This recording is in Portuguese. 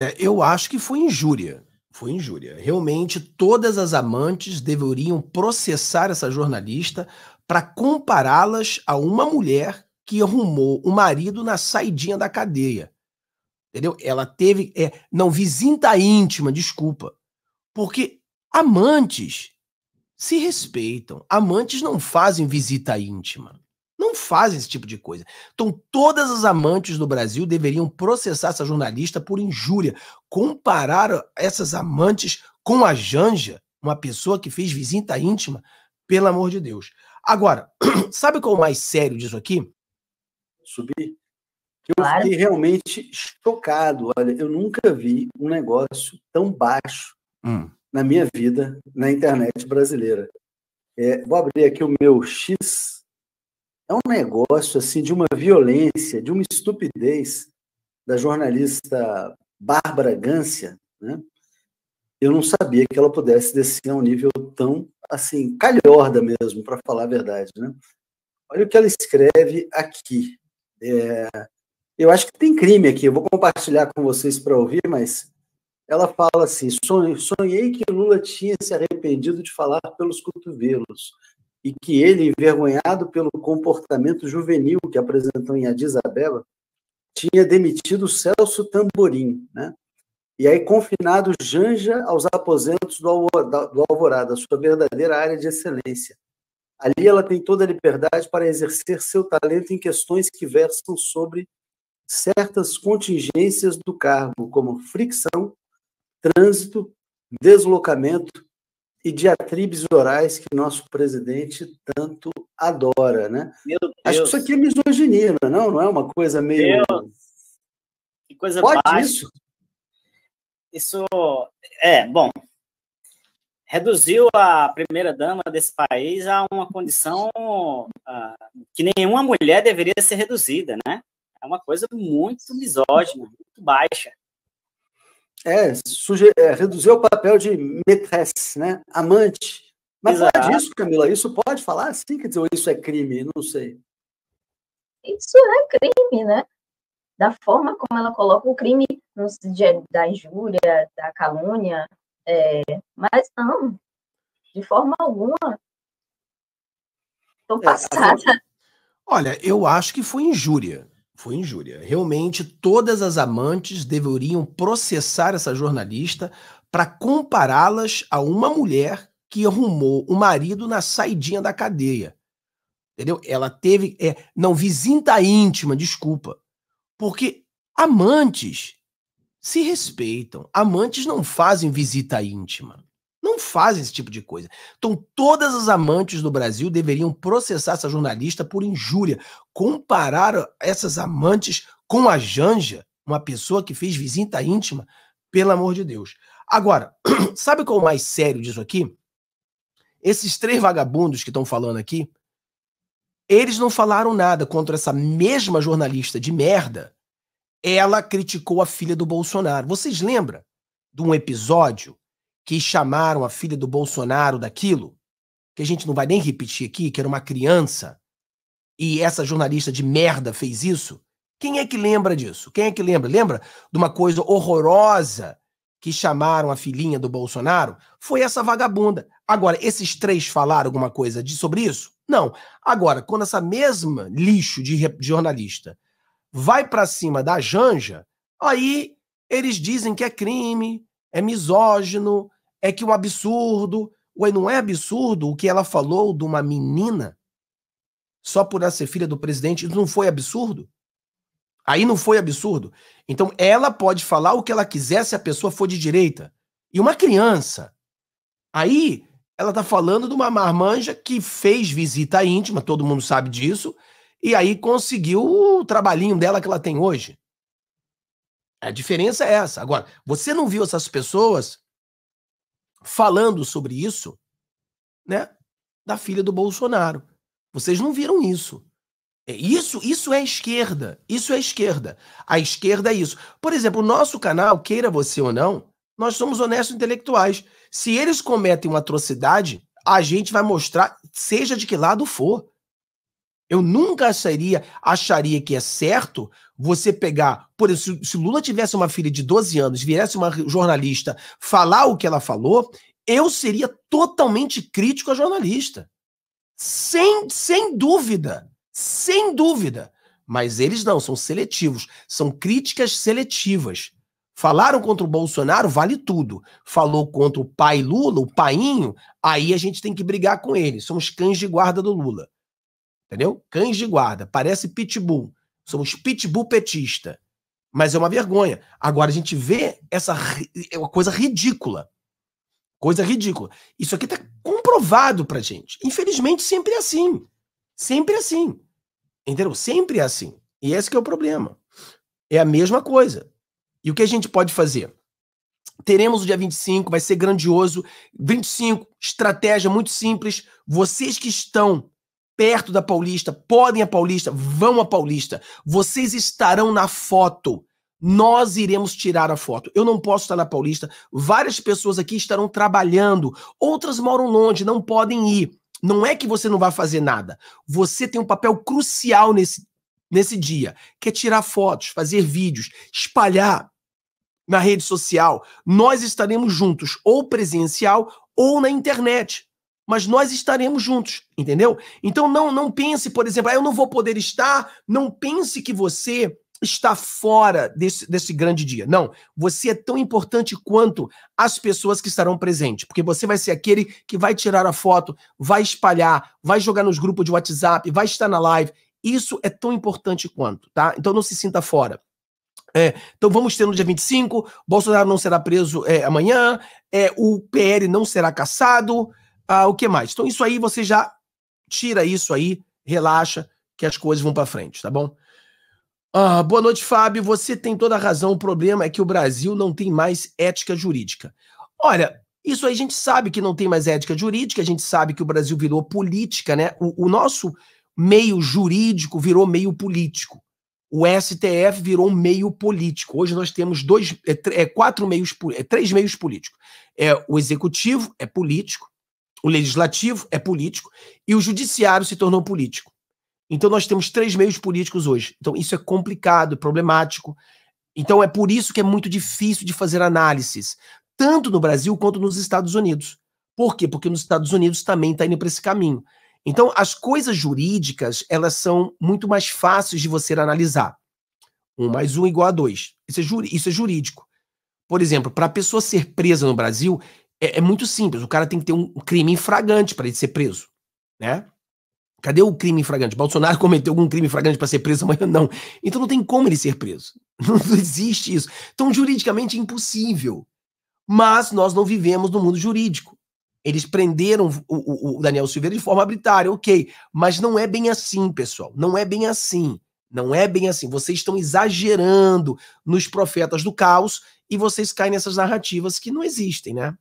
É, eu acho que foi injúria. Foi injúria. Realmente, todas as amantes deveriam processar essa jornalista para compará-las a uma mulher que arrumou o marido na saidinha da cadeia. Entendeu? Ela teve. É, não, visita íntima, desculpa. Porque amantes se respeitam. Amantes não fazem visita íntima fazem esse tipo de coisa. Então, todas as amantes do Brasil deveriam processar essa jornalista por injúria. Comparar essas amantes com a Janja, uma pessoa que fez visita íntima, pelo amor de Deus. Agora, sabe qual é o mais sério disso aqui? Subir. Eu fiquei realmente chocado. Olha, eu nunca vi um negócio tão baixo hum. na minha vida na internet brasileira. É, vou abrir aqui o meu X é um negócio assim de uma violência, de uma estupidez da jornalista Bárbara Gância, né? Eu não sabia que ela pudesse descer a um nível tão assim calhorda mesmo, para falar a verdade, né? Olha o que ela escreve aqui. É, eu acho que tem crime aqui. Eu vou compartilhar com vocês para ouvir, mas ela fala assim: sonhei que Lula tinha se arrependido de falar pelos cotovelos e que ele, envergonhado pelo comportamento juvenil que apresentou em Addis Abeba, tinha demitido Celso Tamborim, né? E aí confinado Janja aos aposentos do Alvorada, sua verdadeira área de excelência. Ali ela tem toda a liberdade para exercer seu talento em questões que versam sobre certas contingências do cargo, como fricção, trânsito, deslocamento, e diatribes orais que nosso presidente tanto adora, né? Acho que isso aqui é misoginia, não? É? Não é uma coisa meio. Deus. Que coisa Pode baixa. isso? Isso é bom. Reduziu a primeira dama desse país a uma condição uh, que nenhuma mulher deveria ser reduzida, né? É uma coisa muito misógina, muito baixa. É, suger, é, reduzir o papel de maîtresse, né? Amante. Mas é Exato. disso, Camila, isso pode falar sim, quer dizer, ou isso é crime, não sei. Isso é crime, né? Da forma como ela coloca o crime no, de, da injúria, da calúnia, é, mas não, de forma alguma. Estou é, passada. É, olha, eu acho que foi injúria. Foi injúria. Realmente, todas as amantes deveriam processar essa jornalista para compará-las a uma mulher que arrumou o marido na saidinha da cadeia. Entendeu? Ela teve. É, não, visita íntima, desculpa. Porque amantes se respeitam. Amantes não fazem visita íntima fazem esse tipo de coisa. Então, todas as amantes do Brasil deveriam processar essa jornalista por injúria. Comparar essas amantes com a Janja, uma pessoa que fez visita íntima, pelo amor de Deus. Agora, sabe qual é o mais sério disso aqui? Esses três vagabundos que estão falando aqui, eles não falaram nada contra essa mesma jornalista de merda. Ela criticou a filha do Bolsonaro. Vocês lembram de um episódio que chamaram a filha do Bolsonaro daquilo, que a gente não vai nem repetir aqui, que era uma criança, e essa jornalista de merda fez isso. Quem é que lembra disso? Quem é que lembra? Lembra de uma coisa horrorosa que chamaram a filhinha do Bolsonaro? Foi essa vagabunda. Agora, esses três falaram alguma coisa de, sobre isso? Não. Agora, quando essa mesma lixo de, de jornalista vai para cima da Janja, aí eles dizem que é crime, é misógino, é que o absurdo. Ué, não é absurdo o que ela falou de uma menina só por ela ser filha do presidente? não foi absurdo? Aí não foi absurdo. Então ela pode falar o que ela quiser se a pessoa for de direita. E uma criança. Aí ela tá falando de uma marmanja que fez visita íntima, todo mundo sabe disso, e aí conseguiu o trabalhinho dela que ela tem hoje. A diferença é essa. Agora, você não viu essas pessoas falando sobre isso, né, da filha do Bolsonaro. Vocês não viram isso. É, isso, isso é esquerda. Isso é esquerda. A esquerda é isso. Por exemplo, o nosso canal, queira você ou não, nós somos honestos intelectuais. Se eles cometem uma atrocidade, a gente vai mostrar, seja de que lado for. Eu nunca acharia, acharia que é certo você pegar, por exemplo, se Lula tivesse uma filha de 12 anos, viesse uma jornalista falar o que ela falou, eu seria totalmente crítico à jornalista. Sem, sem dúvida. Sem dúvida. Mas eles não, são seletivos. São críticas seletivas. Falaram contra o Bolsonaro, vale tudo. Falou contra o pai Lula, o painho, aí a gente tem que brigar com ele. São os cães de guarda do Lula. Entendeu? Cães de guarda. Parece pitbull. Somos pitbull petista. Mas é uma vergonha. Agora a gente vê essa é uma coisa ridícula. Coisa ridícula. Isso aqui está comprovado pra gente. Infelizmente, sempre é assim. Sempre é assim. Entendeu? Sempre é assim. E esse é o problema. É a mesma coisa. E o que a gente pode fazer? Teremos o dia 25, vai ser grandioso. 25, estratégia muito simples. Vocês que estão perto da Paulista, podem a Paulista, vão a Paulista. Vocês estarão na foto. Nós iremos tirar a foto. Eu não posso estar na Paulista. Várias pessoas aqui estarão trabalhando. Outras moram longe, não podem ir. Não é que você não vai fazer nada. Você tem um papel crucial nesse, nesse dia, que é tirar fotos, fazer vídeos, espalhar na rede social. Nós estaremos juntos, ou presencial ou na internet mas nós estaremos juntos, entendeu? Então não não pense, por exemplo, ah, eu não vou poder estar, não pense que você está fora desse, desse grande dia. Não, você é tão importante quanto as pessoas que estarão presentes, porque você vai ser aquele que vai tirar a foto, vai espalhar, vai jogar nos grupos de WhatsApp, vai estar na live. Isso é tão importante quanto, tá? Então não se sinta fora. É, então vamos ter no dia 25, Bolsonaro não será preso é, amanhã, é, o PL não será caçado, ah, o que mais? Então, isso aí você já tira isso aí, relaxa, que as coisas vão para frente, tá bom? Ah, boa noite, Fábio. Você tem toda a razão. O problema é que o Brasil não tem mais ética jurídica. Olha, isso aí a gente sabe que não tem mais ética jurídica, a gente sabe que o Brasil virou política, né? O, o nosso meio jurídico virou meio político. O STF virou um meio político. Hoje nós temos dois, é, é, quatro meios, é, três meios políticos. É, o executivo é político, o legislativo é político e o judiciário se tornou político. Então nós temos três meios políticos hoje. Então isso é complicado, problemático. Então é por isso que é muito difícil de fazer análises, tanto no Brasil quanto nos Estados Unidos. Por quê? Porque nos Estados Unidos também está indo para esse caminho. Então as coisas jurídicas elas são muito mais fáceis de você analisar. Um mais um igual a dois. Isso é, isso é jurídico. Por exemplo, para a pessoa ser presa no Brasil, é, é muito simples. O cara tem que ter um crime infragante para ele ser preso, né? Cadê o crime flagrante? Bolsonaro cometeu algum crime flagrante para ser preso amanhã? Não. Então não tem como ele ser preso. Não existe isso. Então, juridicamente é impossível. Mas nós não vivemos no mundo jurídico. Eles prenderam o, o, o Daniel Silveira de forma arbitrária, ok. Mas não é bem assim, pessoal. Não é bem assim. Não é bem assim. Vocês estão exagerando nos profetas do caos e vocês caem nessas narrativas que não existem, né?